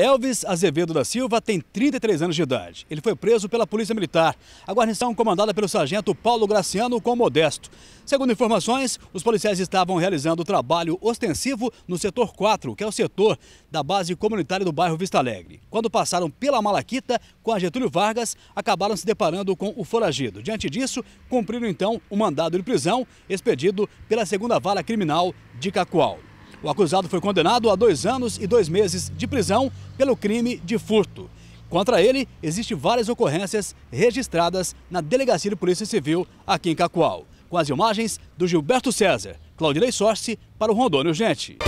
Elvis Azevedo da Silva tem 33 anos de idade. Ele foi preso pela Polícia Militar. A guarnição comandada pelo sargento Paulo Graciano com Modesto. Segundo informações, os policiais estavam realizando trabalho ostensivo no setor 4, que é o setor da base comunitária do bairro Vista Alegre. Quando passaram pela Malaquita com a Getúlio Vargas, acabaram se deparando com o foragido. Diante disso, cumpriram então o mandado de prisão expedido pela segunda vara criminal de Cacoal. O acusado foi condenado a dois anos e dois meses de prisão pelo crime de furto. Contra ele, existem várias ocorrências registradas na Delegacia de Polícia Civil aqui em Cacoal. Com as imagens do Gilberto César, Claudinei Sorce para o Rondônia Urgente.